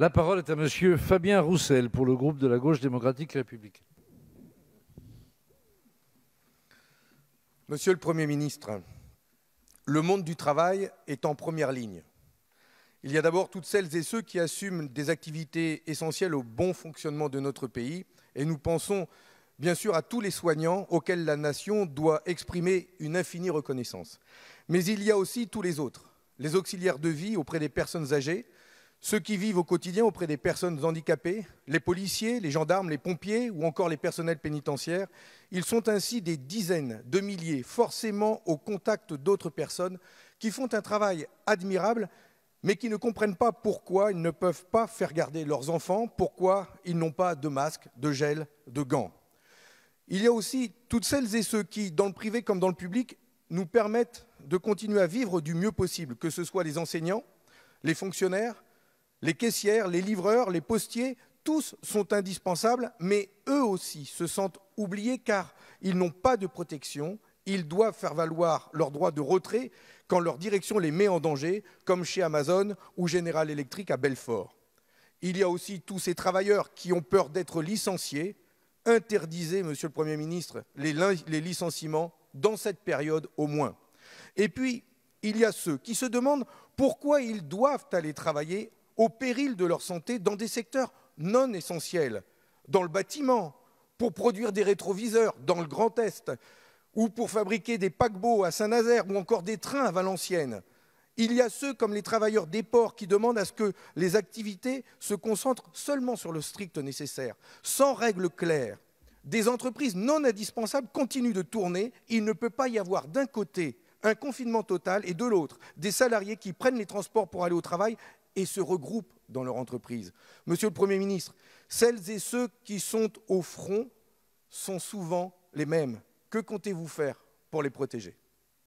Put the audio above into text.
La parole est à Monsieur Fabien Roussel pour le groupe de la gauche démocratique républicaine. Monsieur le Premier ministre, le monde du travail est en première ligne. Il y a d'abord toutes celles et ceux qui assument des activités essentielles au bon fonctionnement de notre pays et nous pensons bien sûr à tous les soignants auxquels la nation doit exprimer une infinie reconnaissance. Mais il y a aussi tous les autres, les auxiliaires de vie auprès des personnes âgées, ceux qui vivent au quotidien auprès des personnes handicapées, les policiers, les gendarmes, les pompiers ou encore les personnels pénitentiaires, ils sont ainsi des dizaines de milliers, forcément au contact d'autres personnes qui font un travail admirable, mais qui ne comprennent pas pourquoi ils ne peuvent pas faire garder leurs enfants, pourquoi ils n'ont pas de masque, de gel, de gants. Il y a aussi toutes celles et ceux qui, dans le privé comme dans le public, nous permettent de continuer à vivre du mieux possible, que ce soit les enseignants, les fonctionnaires, les caissières, les livreurs, les postiers, tous sont indispensables, mais eux aussi se sentent oubliés car ils n'ont pas de protection. Ils doivent faire valoir leur droit de retrait quand leur direction les met en danger, comme chez Amazon ou General Electric à Belfort. Il y a aussi tous ces travailleurs qui ont peur d'être licenciés. Interdisez, Monsieur le Premier ministre, les, les licenciements dans cette période au moins. Et puis, il y a ceux qui se demandent pourquoi ils doivent aller travailler au péril de leur santé dans des secteurs non essentiels, dans le bâtiment, pour produire des rétroviseurs dans le Grand Est, ou pour fabriquer des paquebots à Saint-Nazaire, ou encore des trains à Valenciennes. Il y a ceux comme les travailleurs des ports qui demandent à ce que les activités se concentrent seulement sur le strict nécessaire, sans règles claires. Des entreprises non indispensables continuent de tourner. Il ne peut pas y avoir d'un côté un confinement total et de l'autre, des salariés qui prennent les transports pour aller au travail et se regroupent dans leur entreprise. Monsieur le Premier ministre, celles et ceux qui sont au front sont souvent les mêmes. Que comptez-vous faire pour les protéger